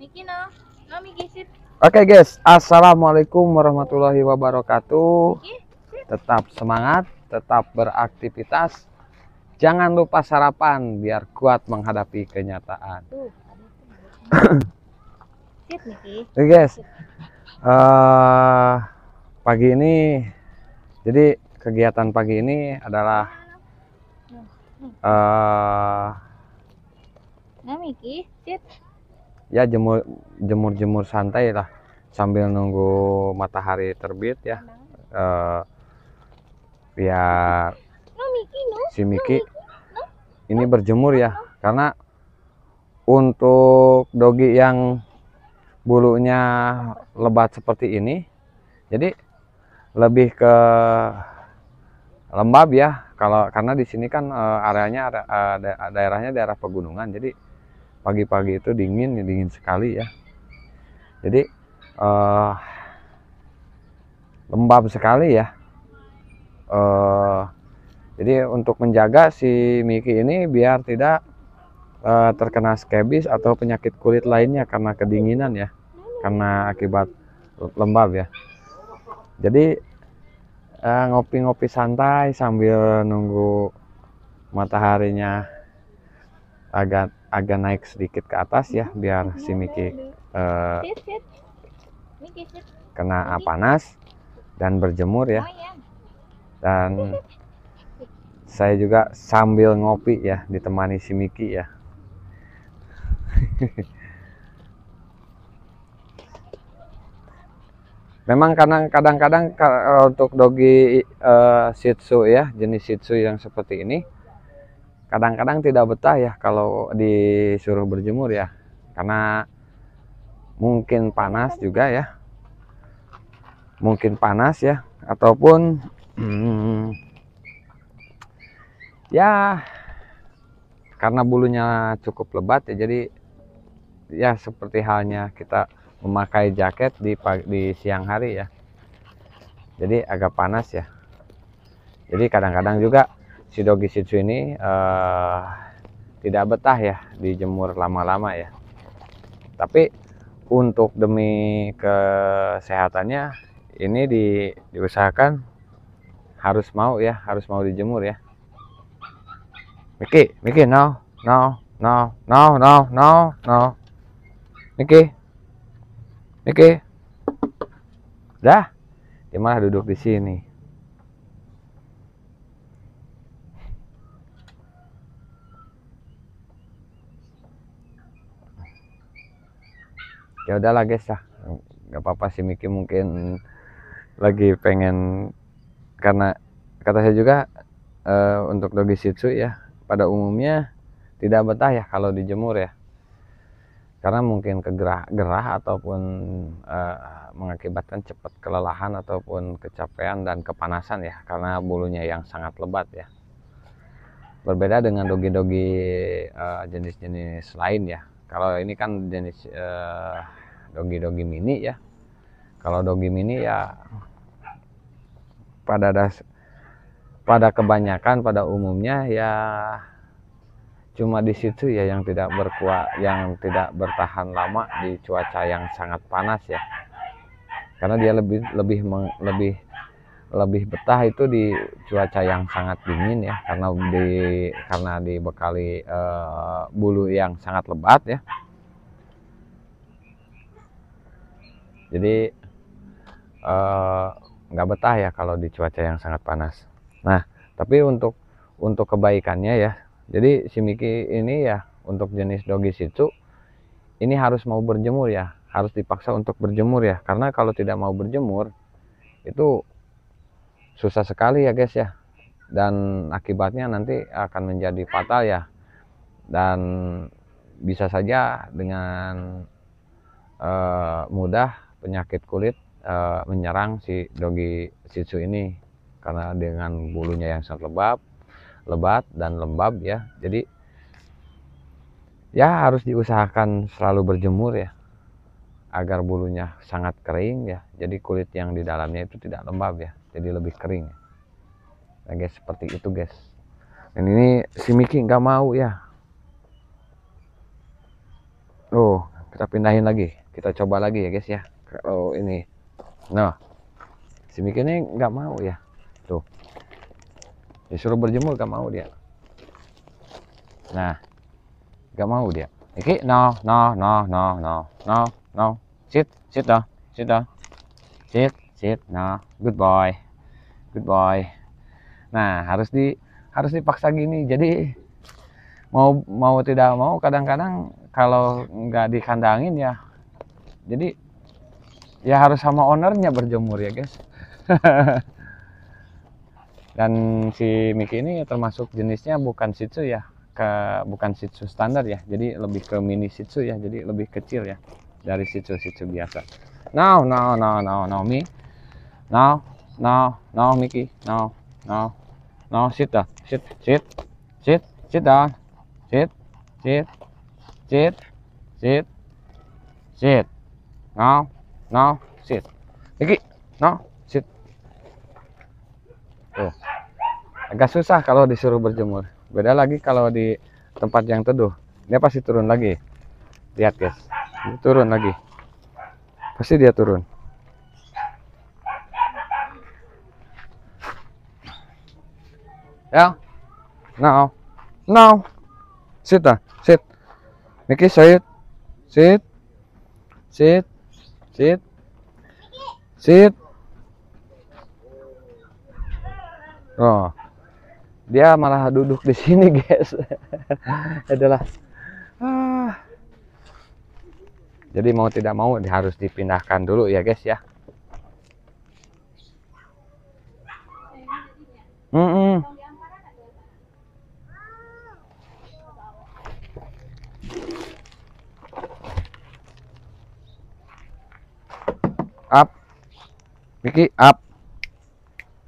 Oke okay guys, assalamualaikum warahmatullahi wabarakatuh. Tetap semangat, tetap beraktivitas. Jangan lupa sarapan biar kuat menghadapi kenyataan. Oke okay guys, uh, pagi ini, jadi kegiatan pagi ini adalah uh, ya jemur jemur jemur santai lah sambil nunggu matahari terbit ya uh, ya si Miki ini berjemur ya karena untuk dogi yang bulunya lebat seperti ini jadi lebih ke lembab ya kalau karena di sini kan eh, areanya daerahnya daerah pegunungan jadi pagi-pagi itu dingin ya dingin sekali ya jadi uh, lembab sekali ya uh, jadi untuk menjaga si Miki ini biar tidak uh, terkena skabies atau penyakit kulit lainnya karena kedinginan ya karena akibat lembab ya jadi ngopi-ngopi uh, ngopi -ngopi santai sambil nunggu mataharinya agak agak naik sedikit ke atas ya mhm. biar si Miki eh, kena panas dan berjemur ya oh, iya. dan saya juga sambil ngopi ya ditemani si Miki ya memang kadang-kadang untuk dogi uh, eh, shih tzu ya jenis shih tzu yang seperti ini kadang-kadang tidak betah ya kalau disuruh berjemur ya karena mungkin panas juga ya mungkin panas ya ataupun hmm, ya karena bulunya cukup lebat ya jadi ya seperti halnya kita memakai jaket di di siang hari ya jadi agak panas ya jadi kadang-kadang juga si dogi shih ini uh, tidak betah ya dijemur lama-lama ya tapi untuk demi kesehatannya ini di, diusahakan harus mau ya harus mau dijemur ya Miki Miki no no no no no no no Miki Miki dah gimana duduk di sini ya udahlah guys ya nggak apa-apa sih Miki mungkin lagi pengen karena kata saya juga e, untuk dogi situ ya pada umumnya tidak betah ya kalau dijemur ya karena mungkin kegerah-gerah ataupun e, mengakibatkan cepat kelelahan ataupun kecapean dan kepanasan ya karena bulunya yang sangat lebat ya berbeda dengan dogi-dogi jenis eh, jenis-jenis lain ya kalau ini kan jenis e, dogi dogi mini ya kalau dogi mini ya pada das pada kebanyakan pada umumnya ya cuma di situ ya yang tidak berkuat yang tidak bertahan lama di cuaca yang sangat panas ya karena dia lebih lebih meng, lebih lebih betah itu di cuaca yang sangat dingin ya karena di karena dibekali uh, bulu yang sangat lebat ya jadi eh, nggak uh, betah ya kalau di cuaca yang sangat panas nah tapi untuk untuk kebaikannya ya jadi si Miki ini ya untuk jenis dogis itu ini harus mau berjemur ya harus dipaksa untuk berjemur ya karena kalau tidak mau berjemur itu susah sekali ya guys ya dan akibatnya nanti akan menjadi fatal ya dan bisa saja dengan uh, mudah penyakit kulit e, menyerang si dogi shih ini karena dengan bulunya yang sangat lebat, lebat dan lembab ya. Jadi ya harus diusahakan selalu berjemur ya agar bulunya sangat kering ya jadi kulit yang di dalamnya itu tidak lembab ya jadi lebih kering ya. nah guys seperti itu guys dan ini si Miki nggak mau ya oh kita pindahin lagi kita coba lagi ya guys ya kalau ini nah si Mika ini nggak mau ya tuh disuruh berjemur nggak mau dia nah nggak mau dia Oke, no, no, no, no, no, no, no. Sit, sit dah sit dah Sit, sit, no. Good boy. Good boy. Nah, harus di harus dipaksa gini. Jadi mau mau tidak mau kadang-kadang kalau nggak dikandangin ya. Jadi ya harus sama ownernya berjemur ya guys dan si Mickey ini termasuk jenisnya bukan Shih Tzu ya ke bukan Shih Tzu standar ya jadi lebih ke mini Shih Tzu ya jadi lebih kecil ya dari Shih Tzu Shih Tzu biasa now now now now now me now now now Mickey now now now sit down sit sit sit sit down sit sit sit sit sit now no sit. Lagi. no sit. Tuh. Agak susah kalau disuruh berjemur. Beda lagi kalau di tempat yang teduh. Dia pasti turun lagi. Lihat, guys. Dia turun lagi. Pasti dia turun. Ya. Now. Now. Sit lah Sit. Niki, sit. Sit. Sit sit, sit, Oh. Dia malah duduk di sini, guys. Adalah ah. Jadi mau tidak mau harus dipindahkan dulu ya, guys ya. Mm -mm. Miki up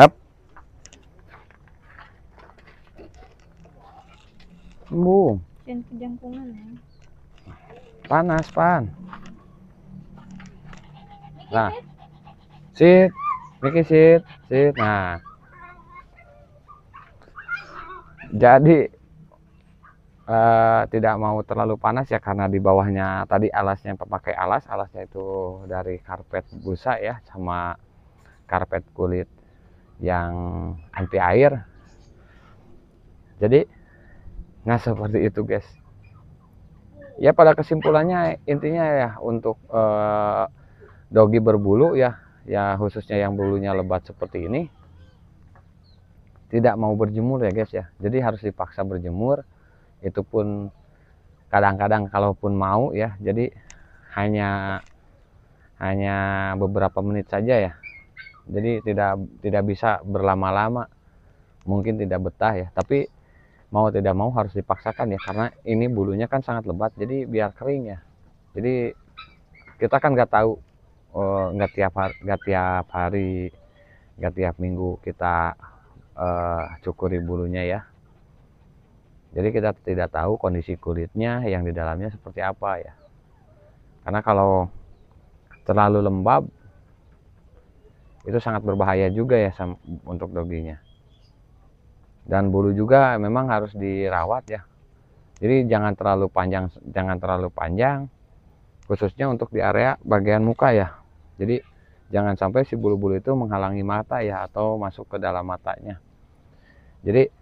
up boom ya. panas pan nah sit Miki sit sit nah jadi uh, tidak mau terlalu panas ya karena di bawahnya tadi alasnya pakai alas alasnya itu dari karpet busa ya sama karpet kulit yang anti air jadi nah seperti itu guys ya pada kesimpulannya intinya ya untuk eh, dogi berbulu ya ya khususnya yang bulunya lebat seperti ini tidak mau berjemur ya guys ya jadi harus dipaksa berjemur itu pun kadang-kadang kalaupun mau ya jadi hanya hanya beberapa menit saja ya jadi tidak tidak bisa berlama-lama mungkin tidak betah ya tapi mau tidak mau harus dipaksakan ya karena ini bulunya kan sangat lebat jadi biar kering ya jadi kita kan nggak tahu eh, nggak uh, tiap hari nggak tiap hari nggak tiap minggu kita uh, cukuri bulunya ya jadi kita tidak tahu kondisi kulitnya yang di dalamnya seperti apa ya karena kalau terlalu lembab itu sangat berbahaya juga ya untuk doginya dan bulu juga memang harus dirawat ya jadi jangan terlalu panjang jangan terlalu panjang khususnya untuk di area bagian muka ya jadi jangan sampai si bulu-bulu itu menghalangi mata ya atau masuk ke dalam matanya jadi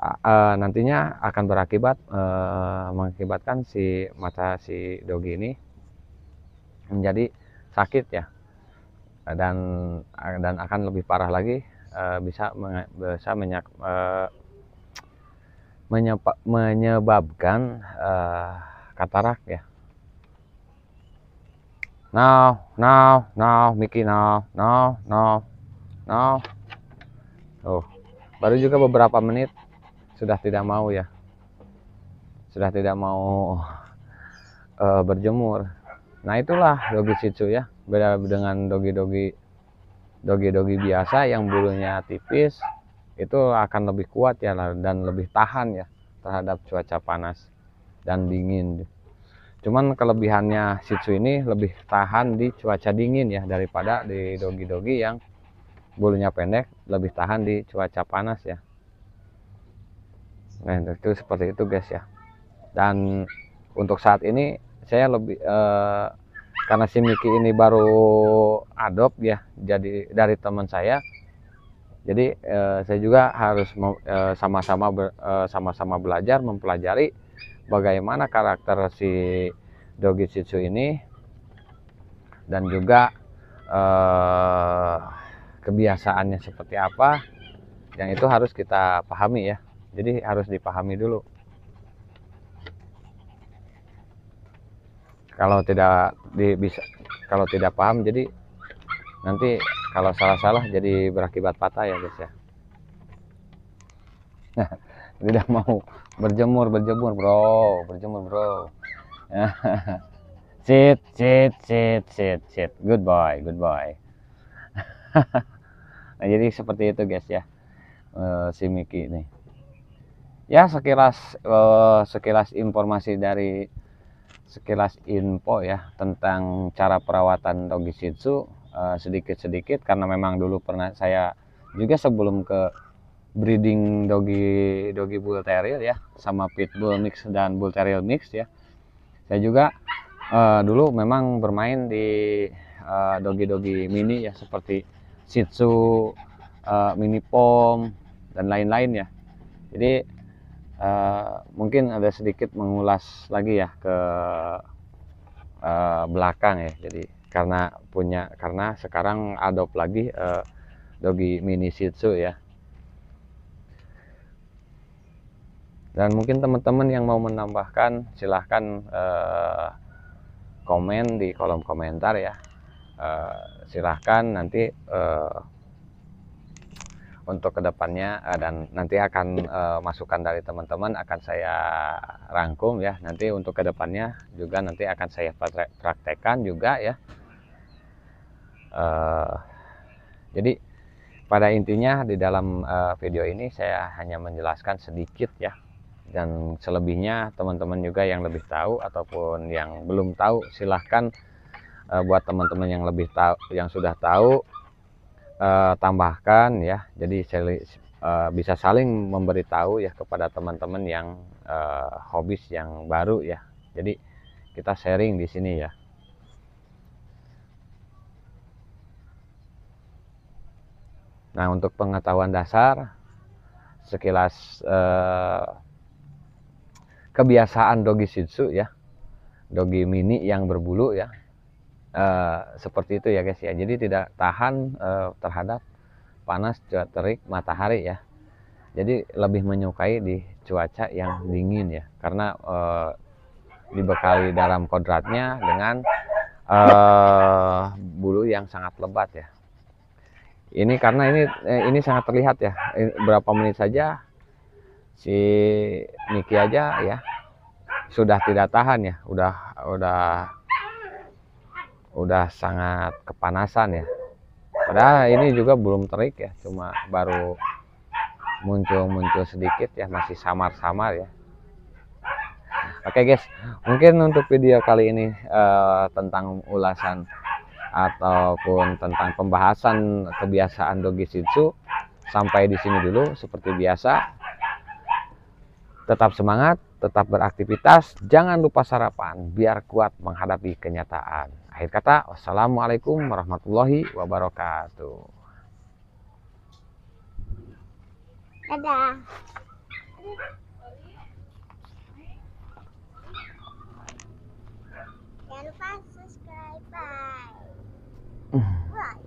uh, nantinya akan berakibat uh, mengakibatkan si mata si dogi ini menjadi sakit ya dan dan akan lebih parah lagi uh, bisa bisa menyak, uh, menyebabkan uh, katarak ya. Now, now, now, Mickey now, now, now, now. Oh, baru juga beberapa menit sudah tidak mau ya, sudah tidak mau uh, berjemur. Nah itulah logis itu ya beda dengan dogi-dogi dogi-dogi biasa yang bulunya tipis itu akan lebih kuat ya dan lebih tahan ya terhadap cuaca panas dan dingin. Cuman kelebihannya Shih ini lebih tahan di cuaca dingin ya daripada di dogi-dogi yang bulunya pendek lebih tahan di cuaca panas ya. Nah itu seperti itu guys ya. Dan untuk saat ini saya lebih eh, karena si Miki ini baru adopt ya jadi dari teman saya jadi eh, saya juga harus sama-sama eh, sama-sama be, eh, belajar mempelajari bagaimana karakter si Dogi Shitsu ini dan juga eh, kebiasaannya seperti apa yang itu harus kita pahami ya jadi harus dipahami dulu kalau tidak di, bisa kalau tidak paham jadi nanti kalau salah-salah jadi berakibat patah ya guys ya tidak mau berjemur berjemur bro berjemur bro sit sit sit sit sit good boy good boy nah jadi seperti itu guys ya eh, si Miki ini ya sekilas eh, sekilas informasi dari sekilas info ya tentang cara perawatan dogi shih eh, sedikit-sedikit karena memang dulu pernah saya juga sebelum ke breeding dogi dogi bull terrier ya sama pitbull mix dan bull terrier mix ya saya juga uh, dulu memang bermain di eh, dogi-dogi mini ya seperti shih uh, mini pom dan lain-lain ya jadi uh, mungkin ada sedikit mengulas lagi ya ke uh, belakang ya jadi karena punya karena sekarang adop lagi uh, eh, dogi mini shih ya dan mungkin teman-teman yang mau menambahkan silahkan uh, komen di kolom komentar ya uh, silahkan nanti uh, untuk kedepannya uh, eh, dan nanti akan uh, masukan dari teman-teman akan saya rangkum ya nanti untuk kedepannya juga nanti akan saya praktekkan juga ya uh, jadi pada intinya di dalam uh, video ini saya hanya menjelaskan sedikit ya dan selebihnya teman-teman juga yang lebih tahu ataupun yang belum tahu silahkan uh, buat teman-teman yang lebih tahu yang sudah tahu uh, tambahkan ya jadi uh, bisa saling memberitahu ya kepada teman-teman yang uh, hobis yang baru ya jadi kita sharing di sini ya Nah untuk pengetahuan dasar sekilas eh, kebiasaan dogi shih tzu ya dogi mini yang berbulu ya Eh, seperti itu ya guys ya jadi tidak tahan uh, terhadap panas cuaca terik matahari ya jadi lebih menyukai di cuaca yang dingin ya karena uh, dibekali dalam kodratnya dengan uh, bulu yang sangat lebat ya ini karena ini ini sangat terlihat ya berapa menit saja si Niki aja ya sudah tidak tahan ya udah udah udah sangat kepanasan ya padahal ini juga belum terik ya cuma baru muncul-muncul sedikit ya masih samar-samar ya oke okay guys mungkin untuk video kali ini uh, tentang ulasan ataupun tentang pembahasan kebiasaan dogi shitsu sampai di sini dulu seperti biasa tetap semangat tetap beraktivitas jangan lupa sarapan biar kuat menghadapi kenyataan Akhir kata, wassalamualaikum warahmatullahi wabarakatuh. Dadah. Jangan lupa subscribe. Bye. Hmm. Bye.